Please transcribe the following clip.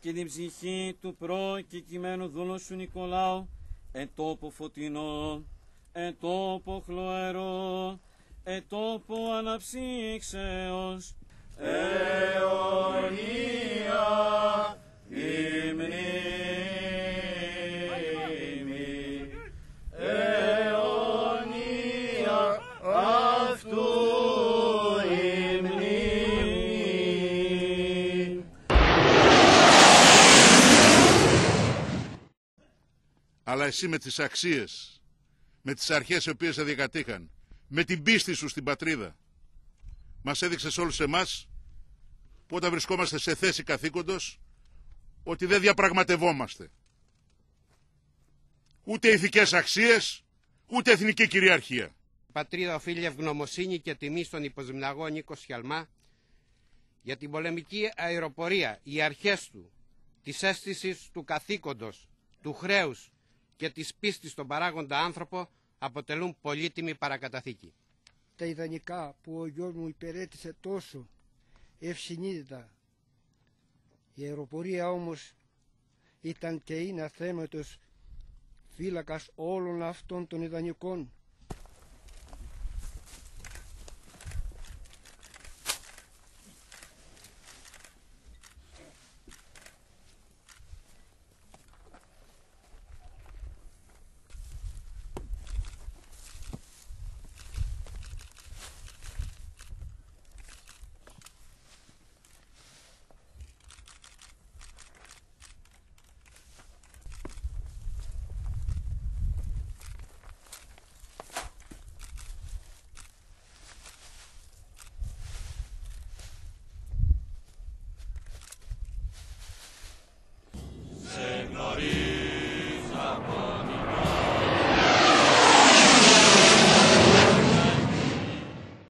και την ψυχή του κειμένου δούλου σου Νικολάου, εν τόπο φωτεινό, εν τόπο χλωερό, εν τόπο αναψύξεως, έως αλλά εσύ με τις αξίες, με τις αρχές οι οποίες σε διακατήχαν, με την πίστη σου στην πατρίδα, μας έδειξες όλους εμάς που όταν βρισκόμαστε σε θέση καθήκοντος, ότι δεν διαπραγματευόμαστε. Ούτε ηθικές αξίες, ούτε εθνική κυριαρχία. Πατρίδα οφείλει ευγνωμοσύνη και τιμή στον υποσμιναγό Νίκο Σιαλμά για την πολεμική αεροπορία, οι αρχές του, της αίσθησης του καθήκοντος, του χρέους, και της πίστης στον παράγοντα άνθρωπο αποτελούν πολύτιμη παρακαταθήκη. Τα ιδανικά που ο γιος μου υπηρέτησε τόσο ευσυνείδητα. Η αεροπορία όμως ήταν και είναι αθέματος φύλακας όλων αυτών των ιδανικών